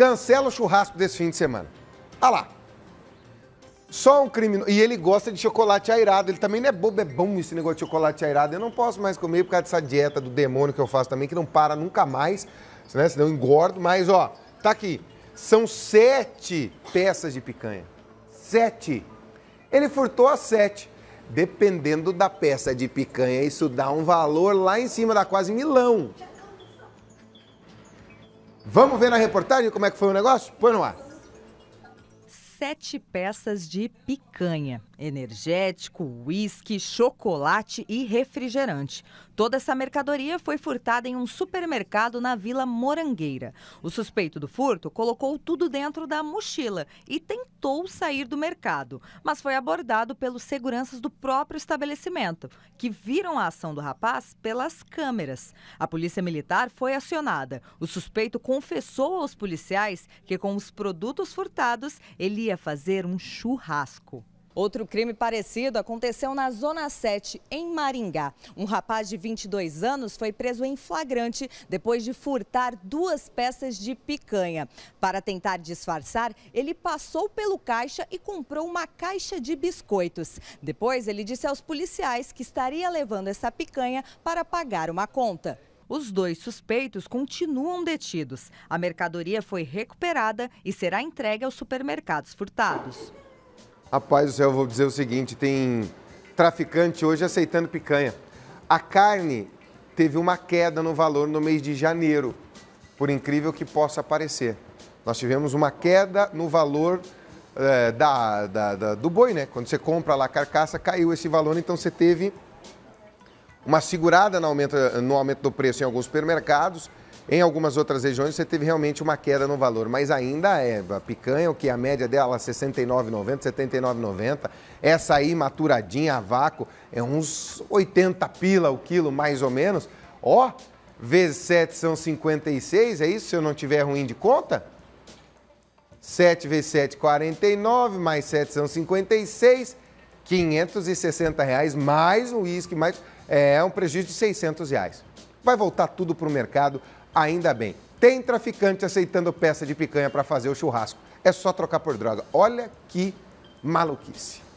Cancela o churrasco desse fim de semana. Olha ah lá. Só um criminoso. E ele gosta de chocolate airado. Ele também não é bobo, é bom esse negócio de chocolate airado. Eu não posso mais comer por causa dessa dieta do demônio que eu faço também, que não para nunca mais, né? senão eu engordo. Mas, ó, tá aqui. São sete peças de picanha. Sete. Ele furtou as sete. Dependendo da peça de picanha, isso dá um valor lá em cima, dá quase milão. Vamos ver na reportagem como é que foi o negócio? Põe no ar sete peças de picanha, energético, uísque, chocolate e refrigerante. Toda essa mercadoria foi furtada em um supermercado na Vila Morangueira. O suspeito do furto colocou tudo dentro da mochila e tentou sair do mercado, mas foi abordado pelos seguranças do próprio estabelecimento, que viram a ação do rapaz pelas câmeras. A polícia militar foi acionada. O suspeito confessou aos policiais que com os produtos furtados ele fazer um churrasco. Outro crime parecido aconteceu na Zona 7, em Maringá. Um rapaz de 22 anos foi preso em flagrante depois de furtar duas peças de picanha. Para tentar disfarçar, ele passou pelo caixa e comprou uma caixa de biscoitos. Depois, ele disse aos policiais que estaria levando essa picanha para pagar uma conta. Os dois suspeitos continuam detidos. A mercadoria foi recuperada e será entregue aos supermercados furtados. Rapaz do céu, eu vou dizer o seguinte: tem traficante hoje aceitando picanha. A carne teve uma queda no valor no mês de janeiro, por incrível que possa parecer. Nós tivemos uma queda no valor é, da, da, da, do boi, né? Quando você compra lá a carcaça, caiu esse valor, então você teve uma segurada no aumento, no aumento do preço em alguns supermercados. Em algumas outras regiões você teve realmente uma queda no valor, mas ainda é a picanha, que é a média dela R$ 69,90, 79,90. Essa aí maturadinha a vácuo é uns 80 pila o quilo mais ou menos. Ó, oh, vezes 7 são 56, é isso? Se eu não tiver ruim de conta? 7 vezes 7, 49, mais 7 são 56. 560 reais mais um uísque, mais é, é um prejuízo de 600 reais. Vai voltar tudo para o mercado, ainda bem. Tem traficante aceitando peça de picanha para fazer o churrasco. É só trocar por droga. Olha que maluquice.